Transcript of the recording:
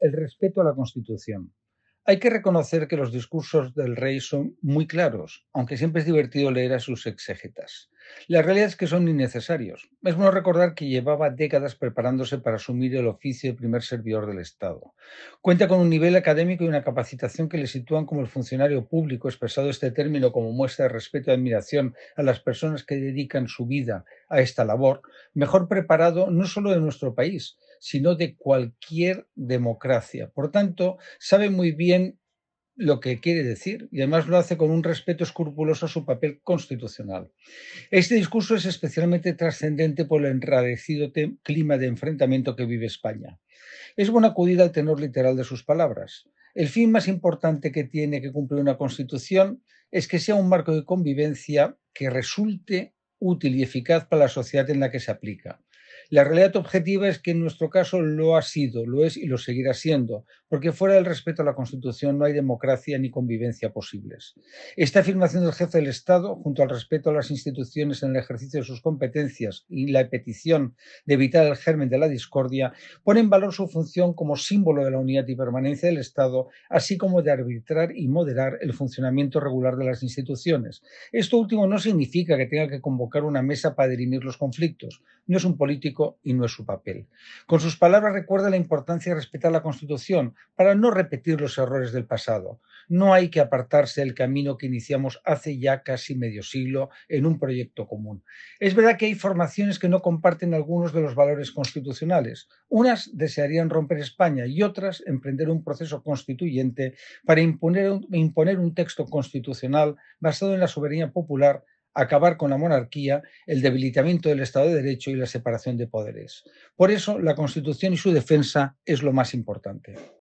el respeto a la Constitución. Hay que reconocer que los discursos del rey son muy claros, aunque siempre es divertido leer a sus exégetas. La realidad es que son innecesarios. Es bueno recordar que llevaba décadas preparándose para asumir el oficio de primer servidor del Estado. Cuenta con un nivel académico y una capacitación que le sitúan como el funcionario público, expresado este término como muestra de respeto y admiración a las personas que dedican su vida a esta labor, mejor preparado no solo de nuestro país, sino de cualquier democracia. Por tanto, sabe muy bien lo que quiere decir y además lo hace con un respeto escrupuloso a su papel constitucional. Este discurso es especialmente trascendente por el enrarecido clima de enfrentamiento que vive España. Es buena acudida al tenor literal de sus palabras. El fin más importante que tiene que cumplir una constitución es que sea un marco de convivencia que resulte útil y eficaz para la sociedad en la que se aplica. La realidad objetiva es que en nuestro caso lo ha sido, lo es y lo seguirá siendo, porque fuera del respeto a la Constitución no hay democracia ni convivencia posibles. Esta afirmación del jefe del Estado, junto al respeto a las instituciones en el ejercicio de sus competencias y la petición de evitar el germen de la discordia, pone en valor su función como símbolo de la unidad y permanencia del Estado, así como de arbitrar y moderar el funcionamiento regular de las instituciones. Esto último no significa que tenga que convocar una mesa para dirimir los conflictos. No es un político y no es su papel. Con sus palabras recuerda la importancia de respetar la Constitución para no repetir los errores del pasado. No hay que apartarse del camino que iniciamos hace ya casi medio siglo en un proyecto común. Es verdad que hay formaciones que no comparten algunos de los valores constitucionales. Unas desearían romper España y otras emprender un proceso constituyente para imponer un texto constitucional basado en la soberanía popular acabar con la monarquía, el debilitamiento del Estado de Derecho y la separación de poderes. Por eso, la Constitución y su defensa es lo más importante.